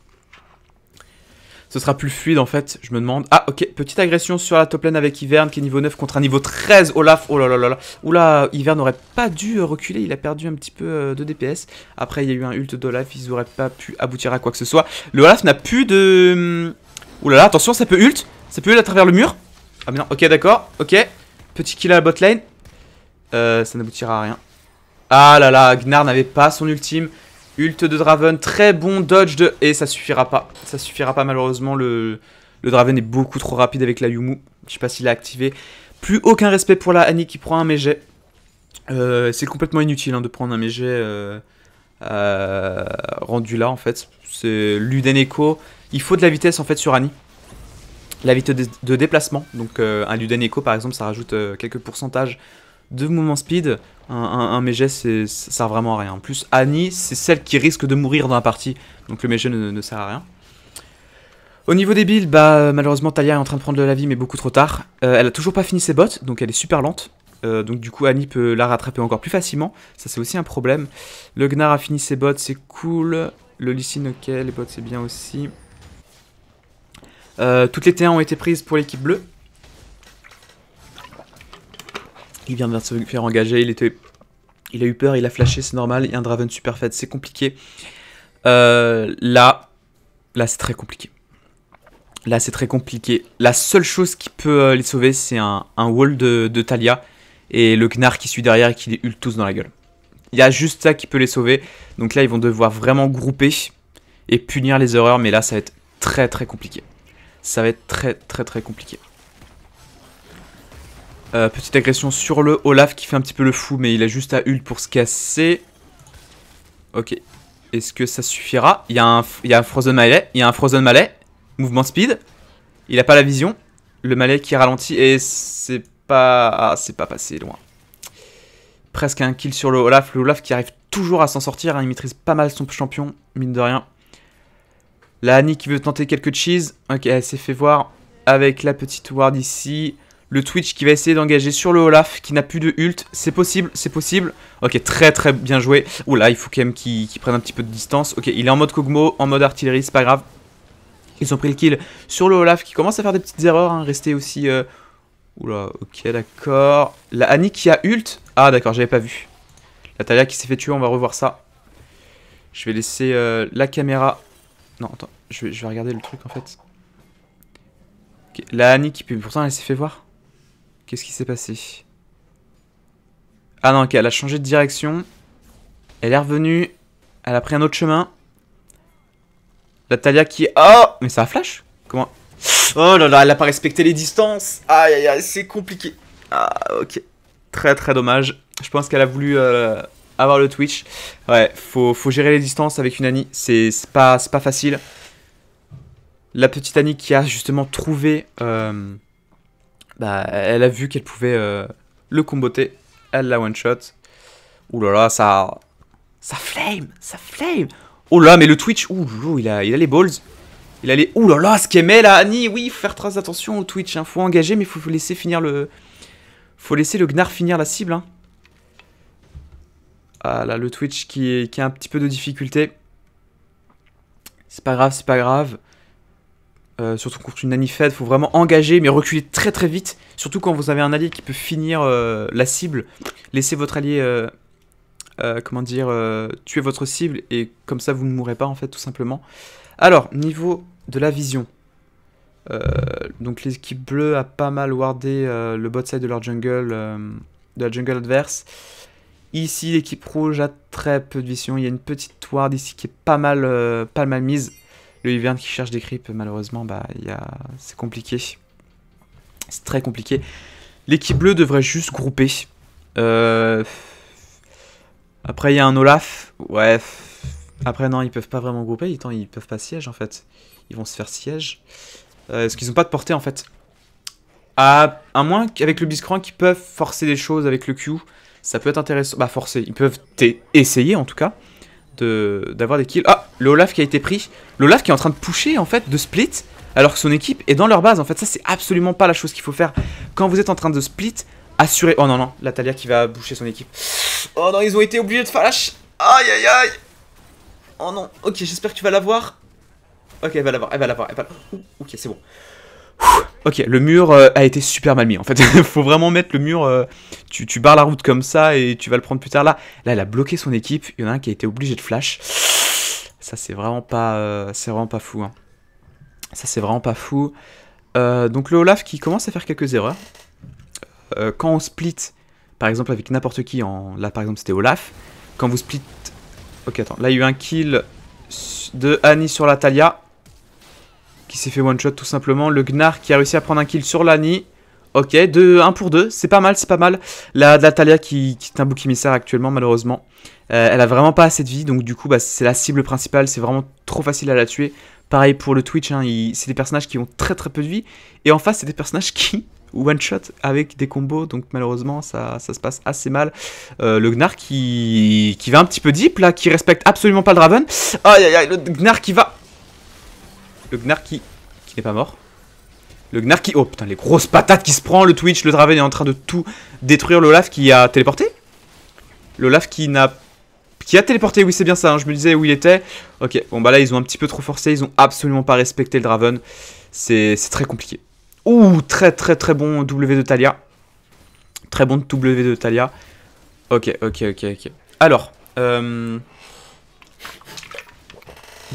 ce sera plus fluide en fait, je me demande. Ah ok, petite agression sur la top lane avec Ivern qui est niveau 9 contre un niveau 13, Olaf, oh là là là là. Oula, Ivern n'aurait pas dû euh, reculer, il a perdu un petit peu euh, de DPS. Après il y a eu un ult d'Olaf, ils n'auraient pas pu aboutir à quoi que ce soit. Le Olaf n'a plus de... Hmm, Oula là là, attention, ça peut ult, ça peut ult à travers le mur. Ah mais non, ok d'accord, ok. Petit kill à la bot lane. Euh, ça n'aboutira à rien. Ah là là, Gnar n'avait pas son ultime. Ult de Draven, très bon dodge de... Et ça suffira pas. Ça suffira pas malheureusement. Le, Draven est beaucoup trop rapide avec la Yumu. Je sais pas s'il a activé. Plus aucun respect pour la Annie qui prend un méjet. Euh, c'est complètement inutile hein, de prendre un méjet euh, euh, rendu là en fait. C'est Ludeneko. Il faut de la vitesse en fait sur Annie. La vitesse de déplacement. Donc un Echo par exemple ça rajoute quelques pourcentages deux mouvements speed, un, un, Mégé, ça sert vraiment à rien. En plus, Annie, c'est celle qui risque de mourir dans la partie, donc le Mégé ne, sert à rien. Au niveau des builds, bah, malheureusement, Talia est en train de prendre de la vie, mais beaucoup trop tard. Euh, elle a toujours pas fini ses bottes, donc elle est super lente. Euh, donc du coup Annie peut la rattraper encore plus facilement, ça c'est aussi un problème. Le Gnar a fini ses bottes, c'est cool. Le Lycine, ok, les bottes c'est bien aussi. Euh, toutes les T1 ont été prises pour l'équipe bleue. Il vient de se faire engager, il était... Il a eu peur, il a flashé, c'est normal. Il y a un Draven super fait, c'est compliqué. Euh, là, là c'est très compliqué. Là, c'est très compliqué. La seule chose qui peut euh, les sauver, c'est un, wall de, de, Talia et le Gnar qui suit derrière et qui les ult tous dans la gueule. Il y a juste ça qui peut les sauver. Donc là, ils vont devoir vraiment grouper et punir les erreurs. Mais là, ça va être très très compliqué. Ça va être très très très compliqué. Euh, petite agression sur le Olaf qui fait un petit peu le fou, mais il a juste à ult pour se casser. Ok. Est-ce que ça suffira Il y, a un, y a un Frozen Malay. Il y a un Frozen Malay. Mouvement speed. Il a pas la vision. Le Malay qui ralentit et c'est pas... Ah, c'est pas passé loin. Presque un kill sur le Olaf. Le Olaf qui arrive toujours à s'en sortir. Hein. Il maîtrise pas mal son champion, mine de rien. La Annie qui veut tenter quelques cheese. Ok, elle s'est fait voir avec la petite ward ici. Le Twitch qui va essayer d'engager sur le Olaf, qui n'a plus de ult. C'est possible, c'est possible. Ok, très très bien joué. Oula, il faut quand même qu'il prenne un petit peu de distance. Ok, il est en mode Kogmo, en mode artillerie, c'est pas grave. Ils ont pris le kill sur le Olaf qui commence à faire des petites erreurs. Hein, rester aussi... Euh, Oula, ok, d'accord. La Annie qui a ult. Ah, d'accord, j'avais pas vu. La Talia qui s'est fait tuer, on va revoir ça. Je vais laisser euh, la caméra... Non, attends, je vais, regarder le truc en fait. La Annie qui... peut Pourtant, elle s'est fait voir. Qu'est-ce qui s'est passé Ah non, ok, elle a changé de direction. Elle est revenue. Elle a pris un autre chemin. La Talia qui... Oh Mais ça a flash Comment Oh là là, elle a pas respecté les distances Aïe aïe aïe, c'est compliqué Ah, ok. Très très dommage. Je pense qu'elle a voulu... Euh, avoir le Twitch. Ouais, faut, faut, gérer les distances avec une Annie. C'est pas, pas facile. La petite Annie qui a justement trouvé euh, bah, elle a vu qu'elle pouvait euh, le comboter. Elle l'a one shot. Ouh là là, ça. Ça flame Ça flame Oh là, mais le Twitch. Ouh, il a, il a les balls. Il a les. Ouh là là, ce qu'aimait là, Annie. Oui, faire très attention au Twitch. Hein. Faut engager, mais faut laisser finir le. Faut laisser le Gnar finir la cible. Hein. Ah là, le Twitch qui, qui a un petit peu de difficulté. C'est pas grave, c'est pas grave. Euh, surtout contre une Annie Fed, faut vraiment engager, mais reculer très très vite. Surtout quand vous avez un allié qui peut finir euh, la cible. Laissez votre allié, euh, comment dire, tuer votre cible, et comme ça vous ne mourrez pas en fait, tout simplement. Alors, niveau de la vision. donc l'équipe bleue a pas mal wardé le bot side de leur jungle, de la jungle adverse. Ici, l'équipe rouge a très peu de vision. Il y a une petite ward ici qui est pas mal, pas mal mise le hiverne qui cherche des creeps, malheureusement, bah, a... c'est compliqué. C'est très compliqué. L'équipe bleue devrait juste grouper. Euh, après, il y a un Olaf. Ouais. Après, non, ils peuvent pas vraiment grouper. Ils, ils peuvent pas siège, en fait. Ils vont se faire siège. Euh, ce qu'ils ont pas de portée, en fait à, à moins qu'avec le Biscran, qui peuvent forcer des choses avec le Q. Ça peut être intéressant. Bah, forcer. Ils peuvent essayer, en tout cas d'avoir des kills. Ah, le Olaf qui a été pris. L'Olaf qui est en train de pusher en fait, de split, alors que son équipe est dans leur base. En fait, ça c'est absolument pas la chose qu'il faut faire. Quand vous êtes en train de split, assurez... Oh non, non, la qui va boucher son équipe. Oh non, ils ont été obligés de flash. Aïe, aïe, aïe. Oh non, ok, j'espère que tu vas l'avoir. Ok, elle va l'avoir, elle va l'avoir, Ok, c'est bon. Ok, le mur euh, a été super mal mis en fait. [LAUGHS] faut vraiment mettre le mur. Euh, tu, barres la route comme ça et tu vas le prendre plus tard. Là, là, elle a bloqué son équipe. Il y en a un qui a été obligé de flash. Ça, c'est vraiment pas, euh, c'est vraiment pas fou. Hein. Ça, c'est vraiment pas fou. donc le Olaf qui commence à faire quelques erreurs. quand on split, par exemple avec n'importe qui, en... là par exemple c'était Olaf. Quand vous split, ok attends, là il y a eu un kill de Annie sur la Talia qui s'est fait one-shot tout simplement. Le Gnar qui a réussi à prendre un kill sur Lani. Ok, 1 pour 2, c'est pas mal, c'est pas mal. La, D'Atalia, qui, est un bouc émissaire actuellement, malheureusement. Euh, elle a vraiment pas assez de vie, donc du coup, bah, c'est la cible principale, c'est vraiment trop facile à la tuer. Pareil pour le Twitch, hein, c'est des personnages qui ont très très peu de vie. Et en face, c'est des personnages [LAUGHS] qui one-shot avec des combos, donc malheureusement, ça, ça se passe assez mal. Euh, le Gnar qui, qui va un petit peu deep, là, qui respecte absolument pas le Draven. Aïe aïe aïe, le Gnar qui va le Gnar qui, qui n'est pas mort. Le Gnar qui... Oh putain, les grosses patates qui se prend, le Twitch, le Draven est en train de tout détruire. L'Olaf qui a téléporté L'Olaf qui n'a... Qui a téléporté, oui c'est bien ça, hein, je me disais où il était. Ok, bon bah là ils ont un petit peu trop forcé, ils ont absolument pas respecté le Draven. C'est très compliqué. Ouh, très très très bon W de Talia. Très bon W de Talia. Ok, ok, ok, ok. Alors, euh...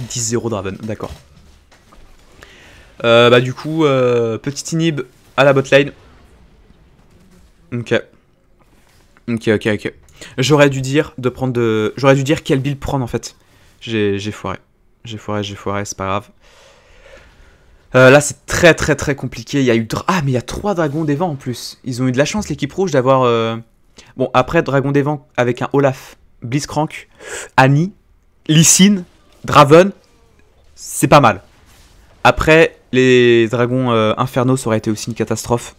10-0 Draven, d'accord. Euh, bah du coup, euh, petit inhib à la botlane. Ok. Ok, ok, ok. J'aurais dû dire de prendre de... J'aurais dû dire quel build prendre en fait. J'ai foiré. J'ai foiré, j'ai foiré, c'est pas grave. Euh, là, c'est très très très compliqué. Il y a eu... Ah, mais il y a trois dragons des vents en plus. Ils ont eu de la chance, l'équipe rouge, d'avoir... Bon, après, dragon des vents avec un Olaf, Blitzcrank, Annie, Lysine, Draven, c'est pas mal. Après, les dragons euh, infernaux, ça aurait été aussi une catastrophe.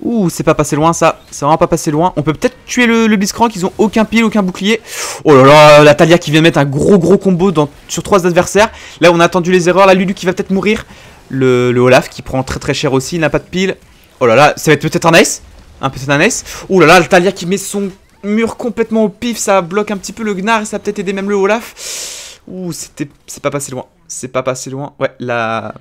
Ouh, c'est pas passé loin ça, c'est vraiment pas passé loin. On peut peut-être tuer le, le qu'ils ils ont aucun pile, aucun bouclier. Oh là là, la Talia qui vient mettre un gros gros combo sur trois adversaires. Là on a attendu les erreurs, Là Lulu qui va peut-être mourir. Le, Olaf qui prend très très cher aussi, il n'a pas de pile. Oh là là, ça va être peut-être un ace. Un peut-être un ace. Oh là là, la Talia qui met son mur complètement au pif, ça bloque un petit peu le Gnar et ça peut-être aider même le Olaf. Ouh, c'était, c'est pas passé loin c'est pas passé loin. Ouais, la.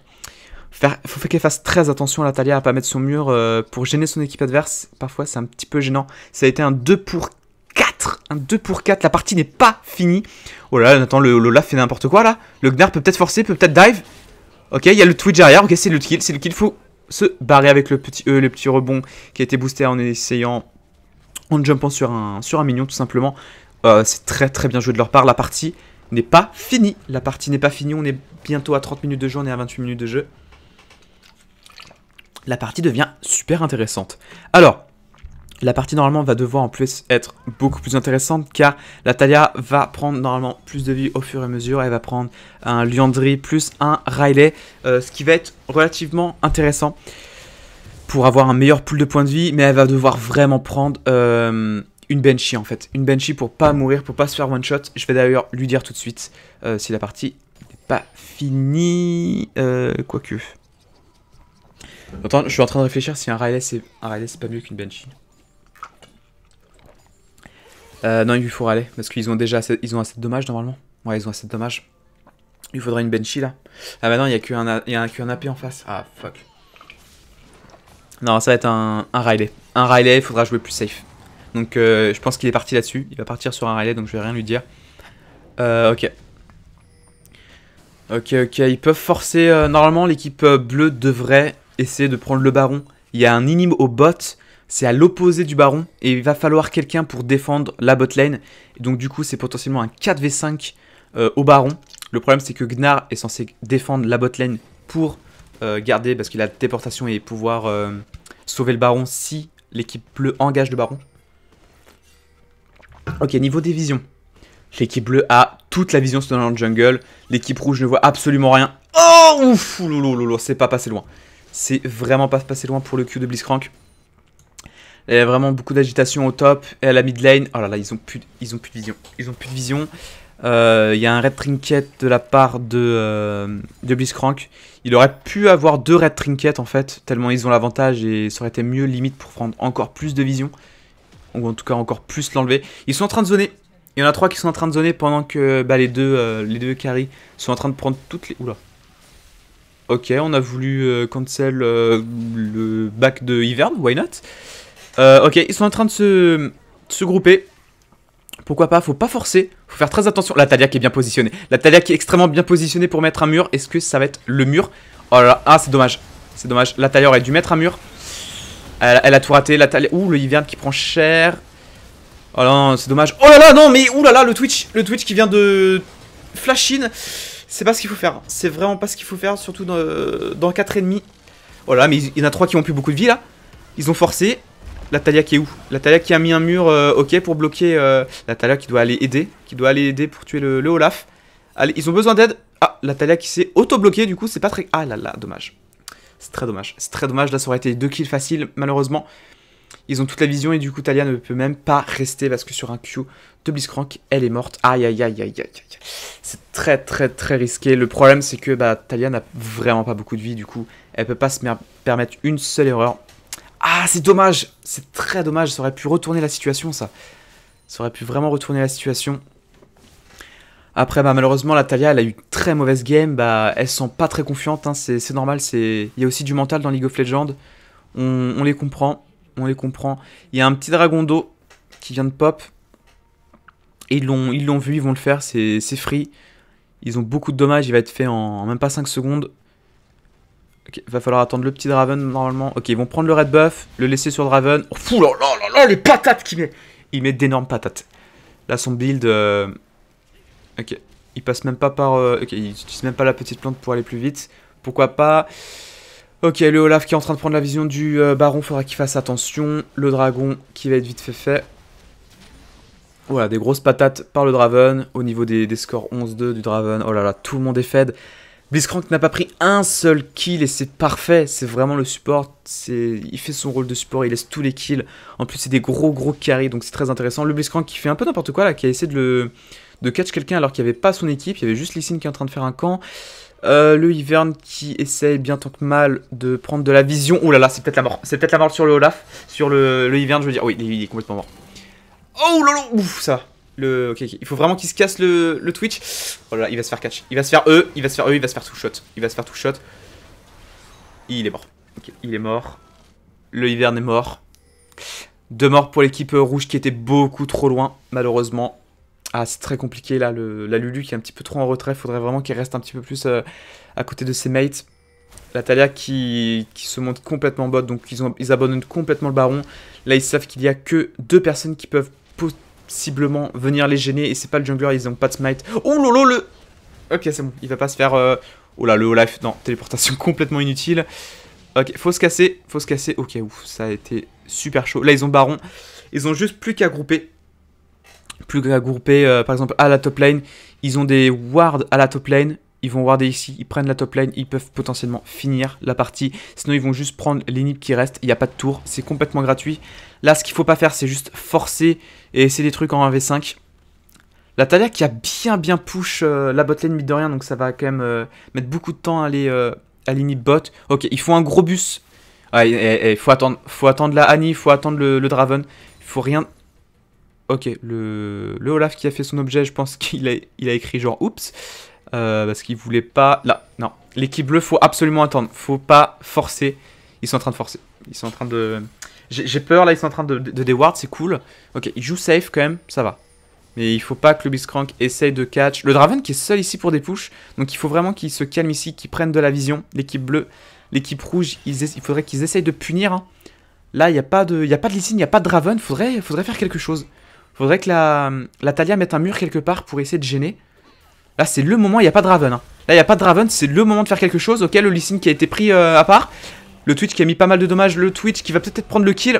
Faire... faut qu'elle fasse très attention à la Talia à pas mettre son mur euh, pour gêner son équipe adverse. Parfois, c'est un petit peu gênant. Ça a été un 2 pour 4. Un 2 pour 4. La partie n'est pas finie. Oh là là, Nathan, le Lola fait n'importe quoi là. Le Gnar peut peut-être forcer, peut peut-être dive. Ok, il y a le Twitch derrière. Ok, c'est le kill. C'est le kill. Faut se barrer avec le petit E, le petit rebond qui a été boosté en essayant. En jumpant sur un, sur un mignon, tout simplement. Euh, c'est très très bien joué de leur part. La partie n'est pas fini. La partie n'est pas finie, on est bientôt à 30 minutes de jeu, on est à 28 minutes de jeu. La partie devient super intéressante. Alors, la partie normalement va devoir en plus être beaucoup plus intéressante car la Talia va prendre normalement plus de vie au fur et à mesure. Elle va prendre un Liandry plus un Riley, euh, ce qui va être relativement intéressant pour avoir un meilleur pool de points de vie. Mais elle va devoir vraiment prendre... Euh, une Banshee en fait. Une Banshee pour pas mourir, pour pas se faire one shot. Je vais d'ailleurs lui dire tout de suite euh, si la partie n'est pas finie. Euh, quoique. je suis en train de réfléchir si un Riley c'est pas mieux qu'une Banshee. Euh, non, il lui faut Riley parce qu'ils ont déjà assez, ils ont assez de dommages normalement. Ouais, ils ont assez de dommages. Il faudra une Banshee là. Ah bah non, il y a qu'un AP en face. Ah fuck. Non, ça va être un, un Riley. Un Riley, il faudra jouer plus safe. Donc euh, je pense qu'il est parti là-dessus. Il va partir sur un relais, donc je vais rien lui dire. Euh, ok. Ok, ok. Ils peuvent forcer... Euh, normalement, l'équipe bleue devrait essayer de prendre le baron. Il y a un inim au bot. C'est à l'opposé du baron. Et il va falloir quelqu'un pour défendre la bot lane. donc du coup, c'est potentiellement un 4v5 au baron. Le problème, c'est que Gnar est censé défendre la bot lane pour garder... Parce qu'il a déportation et pouvoir sauver le baron si l'équipe bleue engage le baron. Ok, niveau des visions. L'équipe bleue a toute la vision sur le jungle. L'équipe rouge ne voit absolument rien. Oh ouf, loulou, c'est pas passé loin. C'est vraiment pas passé loin pour le Q de Blitzcrank. y a vraiment beaucoup d'agitation au top et à la mid lane. Oh là là, ils ont plus, ils ont de vision. Ils ont plus de vision. Il y a un red trinket de la part de, de Blitzcrank. Il aurait pu avoir deux red trinkets en fait, tellement ils ont l'avantage et ça aurait été mieux limite pour prendre encore plus de vision ou en tout cas encore plus l'enlever. Ils sont en train de zoner. Il y en a trois qui sont en train de zoner pendant que bah, les deux euh, deux sont en train de prendre toutes les... Oula. Ok, on a voulu euh, cancel euh, le bac de Ivern, why not Ok, ils sont en train de se, de se grouper. Pourquoi pas, faut pas forcer, faut faire très attention. La Talia qui est bien positionnée. La Talia qui est extrêmement bien positionnée pour mettre un mur. Est-ce que ça va être le mur Oh là là, ah c'est dommage. C'est dommage, la Talia aurait dû mettre un mur. Elle, a tout raté. La Ouh, le Hiverne qui prend cher. Oh non, c'est dommage. Oh là là, non, mais ouh là là, le Twitch, le Twitch qui vient de flash in. C'est pas ce qu'il faut faire. C'est vraiment pas ce qu'il faut faire, surtout dans, 4 ennemis, Oh là, mais il y en a 3 qui ont plus beaucoup de vie là. Ils ont forcé. La Talia qui est où La Talia qui a mis un mur, euh, ok, pour bloquer. Euh, la Talia qui doit aller aider. Qui doit aller aider pour tuer le, Olaf. Allez, ils ont besoin d'aide. Ah, la Talia qui s'est auto-bloquée, du coup, c'est pas très. Ah là là, dommage. C'est très dommage. C'est très dommage. Là, ça aurait été deux kills faciles. Malheureusement, ils ont toute la vision et du coup, Talia ne peut même pas rester parce que sur un Q de Blitzcrank, elle est morte. Aïe, aïe, aïe, aïe, aïe. aïe. C'est très, très, très risqué. Le problème, c'est que bah, Talia n'a vraiment pas beaucoup de vie. Du coup, elle peut pas se permettre une seule erreur. Ah, c'est dommage. C'est très dommage. Ça aurait pu retourner la situation, ça. Ça aurait pu vraiment retourner la situation. Après, bah, malheureusement, la Talia, elle a eu très mauvaise game. Bah, elle se sent pas très confiante. Hein, c'est normal. c'est Il y a aussi du mental dans League of Legends. On, les comprend. On les comprend. Il y a un petit dragon d'eau qui vient de pop. Et ils l'ont vu, ils vont le faire. C'est free. Ils ont beaucoup de dommages. Il va être fait en, même pas 5 secondes. Il va falloir attendre le petit Draven normalement. Ok, ils vont prendre le red buff, le laisser sur Draven. Oh, là là là les patates qu'il met Il met d'énormes patates. Là, son build. Euh, Ok. Il passe même pas par... Euh, ok, il utilise même pas la petite plante pour aller plus vite. Pourquoi pas Ok, le Olaf qui est en train de prendre la vision du euh, baron, faudra qu'il fasse attention. Le dragon qui va être vite fait fait. Voilà, des grosses patates par le Draven. Au niveau des, scores 11-2 du Draven, oh là là, tout le monde est fed. Blitzcrank n'a pas pris un seul kill et c'est parfait, c'est vraiment le support, il fait son rôle de support, il laisse tous les kills. En plus c'est des gros gros carry, donc c'est très intéressant. Le Blitzcrank qui fait un peu n'importe quoi là, qui a essayé de le, de catch quelqu'un alors qu'il n'y avait pas son équipe, il y avait juste Lissine qui est en train de faire un camp. Euh, le hiverne qui essaye bien tant que mal de prendre de la vision. Oh là là, c'est peut-être la mort. C'est peut-être la mort sur le Olaf. Sur le, le je veux dire. Oui, il est complètement mort. Oh là là Ouf, ça le... Il faut vraiment qu'il se casse le... le, Twitch. Oh là là, il va se faire catch. Il va se faire E, il va se faire E, il va se faire tout shot. Il va se faire tout shot. Il est mort. il est mort. Le hiverne est mort. Deux morts pour l'équipe rouge qui était beaucoup trop loin, malheureusement. Ah, c'est très compliqué là, le, la Lulu qui est un petit peu trop en retrait, faudrait vraiment qu'elle reste un petit peu plus euh, à côté de ses mates. La Talia qui, se montre complètement bot, donc ils, ont, ils abandonnent complètement le baron. Là, ils savent qu'il n'y a que deux personnes qui peuvent possiblement venir les gêner, et c'est pas le jungler, ils n'ont pas de smite. Oh lolo, le... Ok, c'est bon, il va pas se faire... Euh, oh là, le life, non, téléportation [LAUGHS] complètement inutile. Ok, faut se casser, faut se casser. Ok, ouf, ça a été super chaud. Là, ils ont baron, ils ont juste plus qu'à grouper plus à euh, par exemple, à la top lane. Ils ont des wards à la top lane. Ils vont warder ici, ils prennent la top lane, ils peuvent potentiellement finir la partie. Sinon, ils vont juste prendre les qui reste. Il n'y a pas de tour, c'est complètement gratuit. Là, ce qu'il faut pas faire, c'est juste forcer et essayer des trucs en 1v5. La Talia qui a bien bien push euh, la la lane mid de rien, donc ça va quand même euh, mettre beaucoup de temps à aller à bot. Ok, il faut un gros bus. Il faut attendre, faut attendre la Annie, il faut attendre le, le Draven. Il faut rien Ok, le, Olaf qui a fait son objet, je pense [LAUGHS] qu'il a, écrit genre oups. Euh, parce qu'il voulait pas. Là, non. L'équipe bleue, faut absolument attendre. Faut pas forcer. Ils sont en train de forcer. Ils sont en train de. J'ai peur là, ils sont en train de, déward, c'est cool. Ok, il joue safe quand même, ça va. Mais il faut pas que le Biscrank essaye de catch. Le Draven qui est seul ici pour des pushes. Donc il faut vraiment qu'il se calme ici, qu'il prenne de la vision. L'équipe bleue, l'équipe rouge, il faudrait qu'ils essayent de punir. Hein. Là, il n'y a pas de, y a pas de Lissine, il n'y a pas de Draven. Faudrait, faudrait faire quelque chose. Faudrait que la, la Talia mette un mur quelque part pour essayer de gêner. Là, c'est le moment, il n'y a pas de Raven. Hein. Là, il n'y a pas de Raven, c'est le moment de faire quelque chose. Ok, le Lissin qui a été pris euh, à part. Le Twitch qui a mis pas mal de dommages. Le Twitch qui va peut-être prendre le kill.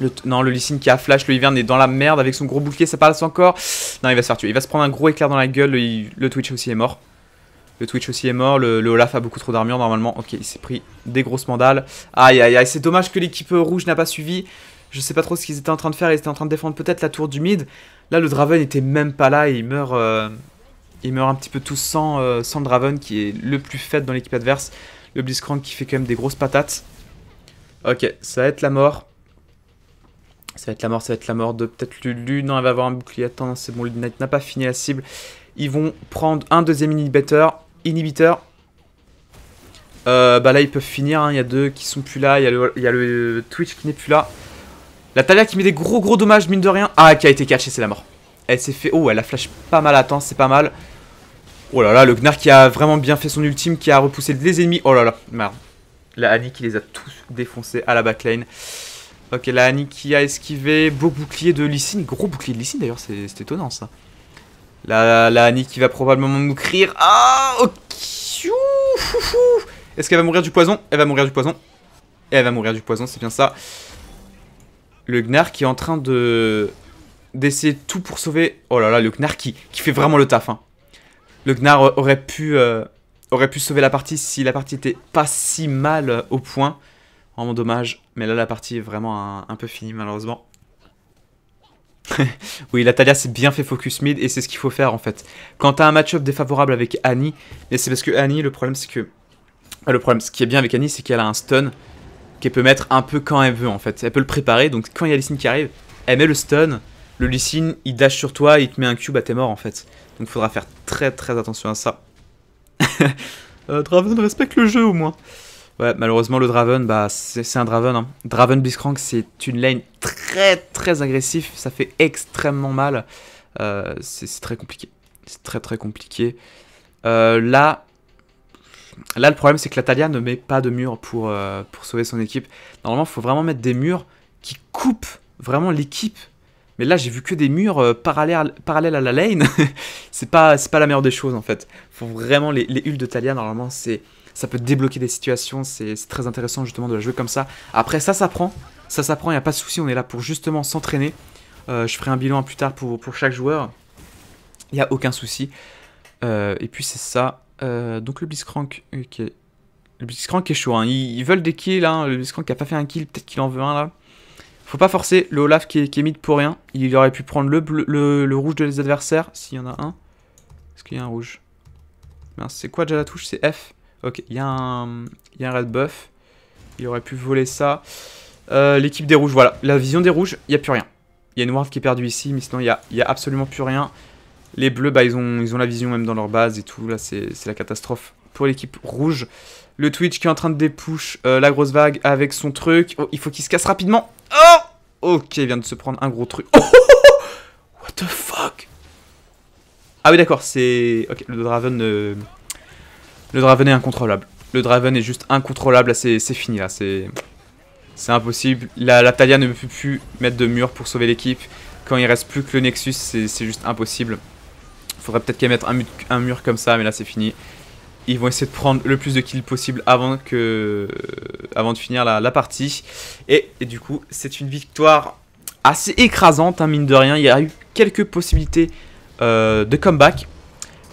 Le non, le Lissin qui a flash. Le hivern est dans la merde avec son gros bouclier, ça passe encore. Non, il va se faire tuer. Il va se prendre un gros éclair dans la gueule. Le, Twitch aussi est mort. Le Twitch aussi est mort. Le, le Olaf a beaucoup trop d'armure normalement. Ok, il s'est pris des grosses mandales. Aïe, aïe, aïe. C'est dommage que l'équipe rouge n'a pas suivi. Je sais pas trop ce qu'ils étaient en train de faire. Ils étaient en train de défendre peut-être la tour du mid. Là, le Draven n'était même pas là et il meurt, euh, il meurt un petit peu tout sans, euh, sans Draven qui est le plus faible dans l'équipe adverse. Le Blitzcrank qui fait quand même des grosses patates. Ok, ça va être la mort. Ça va être la mort, ça va être la mort de peut-être Lulu. Non, elle va avoir un bouclier. Attends, c'est bon, Lulu n'a pas fini la cible. Ils vont prendre un deuxième inhibiteur. Inhibiteur. Euh, bah là, ils peuvent finir. Hein. Il y a deux qui sont plus là. Il y, a le Twitch qui n'est plus là. La Talia qui met des gros gros dommages, mine de rien. Ah, qui a été catchée, c'est la mort. Elle s'est fait... Oh, elle a flash pas mal à temps, c'est pas mal. Oh là là, le Gnar qui a vraiment bien fait son ultime, qui a repoussé les ennemis. Oh là là, merde. La Annie qui les a tous défoncés à la backlane. Ok, la Annie qui a esquivé. Beau bouclier de Lysine. Gros bouclier de Lysine d'ailleurs, c'est étonnant ça. La, la Annie qui va probablement nous crier. Ah Ok Est-ce qu'elle va mourir du poison Elle va mourir du poison. Et elle va mourir du poison, c'est bien ça. Le Gnar qui est en train de d'essayer tout pour sauver. Oh là là, le Gnar qui, qui fait vraiment le taf. Hein. Le Gnar aurait pu, euh, aurait pu sauver la partie si la partie était pas si mal euh, au point. Vraiment dommage. Mais là, la partie est vraiment un, peu finie, malheureusement. [LAUGHS] oui, la Talia s'est bien fait focus mid et c'est ce qu'il faut faire en fait. Quand t'as un match-up défavorable avec Annie, mais c'est parce que Annie, le problème c'est que. Le problème, ce qui est bien avec Annie, c'est qu'elle a un stun qu'elle peut mettre un peu quand elle veut en fait. Elle peut le préparer, donc quand il y a Lee qui arrive, elle met le stun, le Lucine, il dash sur toi, il te met un cube, à t'es mort en fait. Donc faudra faire très très attention à ça. [LAUGHS] Euh, Draven respecte le jeu au moins. Ouais, malheureusement le Draven, bah c'est un Draven. Hein. Draven Biscrank, c'est une lane très très agressive, ça fait extrêmement mal. Euh, c'est très compliqué. C'est très très compliqué. Euh, là, Là, le problème, c'est que l'Atalia ne met pas de mur pour, euh, pour sauver son équipe. Normalement, il faut vraiment mettre des murs qui coupent vraiment l'équipe. Mais là, j'ai vu que des murs euh, parallèles, parallèles à la lane. [LAUGHS] c'est pas, pas la meilleure des choses, en fait. Faut vraiment les, les hulles de Talia, normalement, c'est ça peut débloquer des situations. C'est très intéressant, justement, de la jouer comme ça. Après, ça prend. Ça prend. il n'y a pas de souci. On est là pour justement s'entraîner. Euh, je ferai un bilan plus tard pour, pour chaque joueur. Il n'y a aucun souci. et puis, c'est ça. Euh, donc le Blitzcrank, ok. Euh, le Blitzcrank est chaud, hein. ils, veulent des kills, hein. le Blitzcrank a pas fait un kill, peut-être qu'il en veut un là. Faut pas forcer, le Olaf qui est, mid pour rien, il aurait pu prendre le, rouge de les adversaires, s'il y en a un. Est-ce qu'il y a un rouge c'est quoi déjà la touche C'est F Ok, il y, a un red buff, il aurait pu voler ça. Euh, l'équipe des rouges, voilà, la vision des rouges, il n'y a plus rien. Il y a une qui est perdue ici, mais sinon il n'y a, y a absolument plus rien. Les bleus, bah, ils, ont, ils ont la vision même dans leur base et tout. Là, c'est la catastrophe pour l'équipe rouge. Le Twitch qui est en train de dépush euh, la grosse vague avec son truc. Oh, il faut qu'il se casse rapidement. Oh Ok, il vient de se prendre un gros truc. Oh [LAUGHS] What the fuck Ah oui, d'accord, c'est... Ok, le Draven... Euh, le Draven est incontrôlable. Le Draven est juste incontrôlable. Là, c'est fini, là. C'est... C'est impossible. La, Talia ne peut plus mettre de mur pour sauver l'équipe. Quand il reste plus que le Nexus, c'est juste impossible faudrait peut-être qu'elle mette un, mur comme ça, mais là c'est fini. Ils vont essayer de prendre le plus de kills possible avant, que, euh, avant de finir la, partie. Et, du coup, c'est une victoire assez écrasante, hein, mine de rien. Il y a eu quelques possibilités euh, de comeback.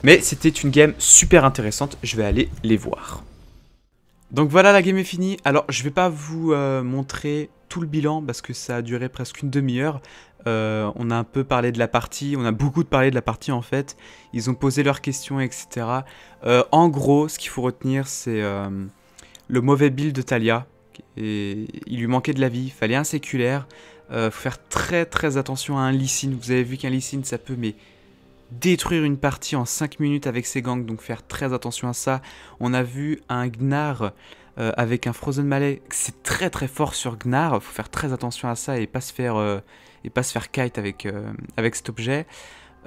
Mais c'était une game super intéressante, je vais aller les voir. Donc voilà, la game est finie. Alors, je vais pas vous euh, montrer tout le bilan parce que ça a duré presque une demi-heure. Euh, on a un peu parlé de la partie, on a beaucoup parlé de la partie en fait. Ils ont posé leurs questions, etc. Euh, en gros, ce qu'il faut retenir, c'est le mauvais build de Talia. il lui manquait de la vie, il fallait un séculaire. faut faire très très attention à un lysine. Vous avez vu qu'un lysine, ça peut mais détruire une partie en 5 minutes avec ses gangs, donc faire très attention à ça. On a vu un Gnar euh, avec un Frozen Mallet, c'est très très fort sur Gnar, faut faire très attention à ça et pas se faire, euh, et pas se faire kite avec, euh, avec cet objet.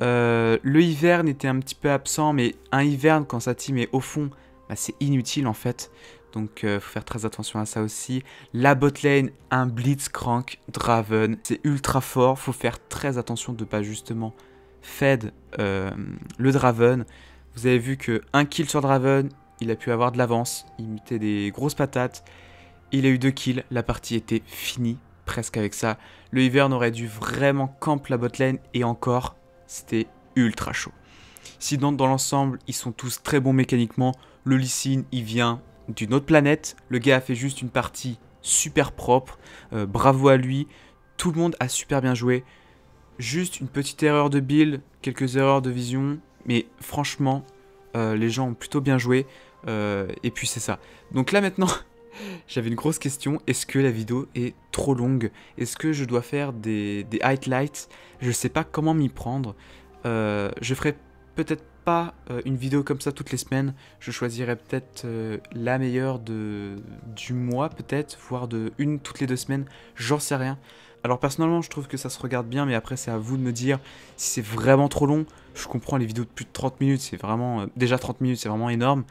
le Hiverne était un petit peu absent, mais un Hiverne quand sa team est au fond, bah, c'est inutile en fait. Donc faut faire très attention à ça aussi. La botlane, un Blitzcrank, Draven, c'est ultra fort. Faut faire très attention de pas justement Fed euh, le Draven. Vous avez vu que un kill sur Draven, il a pu avoir de l'avance, il mutait des grosses patates. Il a eu deux kills, la partie était finie presque avec ça. Le hivern aurait dû vraiment camper la botlane et encore, c'était ultra chaud. Sinon, dans l'ensemble, ils sont tous très bons mécaniquement. Le Lysine, il vient d'une autre planète. Le gars a fait juste une partie super propre. Euh, bravo à lui. Tout le monde a super bien joué. Juste une petite erreur de build, quelques erreurs de vision, mais franchement, euh, les gens ont plutôt bien joué. Euh, et puis c'est ça. Donc là maintenant, [LAUGHS] j'avais une grosse question. Est-ce que la vidéo est trop longue Est-ce que je dois faire des, highlights Je sais pas comment m'y prendre. Euh, je ferai peut-être pas une vidéo comme ça toutes les semaines. Je choisirai peut-être la meilleure de, du mois, peut-être, voire de une toutes les deux semaines. J'en sais rien. Alors personnellement, je trouve que ça se regarde bien, mais après, c'est à vous de me dire si c'est vraiment trop long. Je comprends les vidéos de plus de 30 minutes, c'est vraiment... Euh, déjà 30 minutes, c'est vraiment énorme.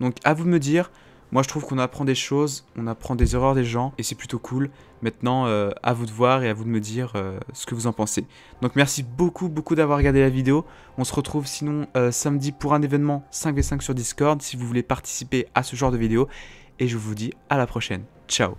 Donc à vous de me dire, moi je trouve qu'on apprend des choses, on apprend des erreurs des gens, et c'est plutôt cool. Maintenant, euh, à vous de voir et à vous de me dire euh, ce que vous en pensez. Donc merci beaucoup, beaucoup d'avoir regardé la vidéo. On se retrouve sinon samedi pour un événement 5v5 sur Discord, si vous voulez participer à ce genre de vidéo. Et je vous dis à la prochaine. Ciao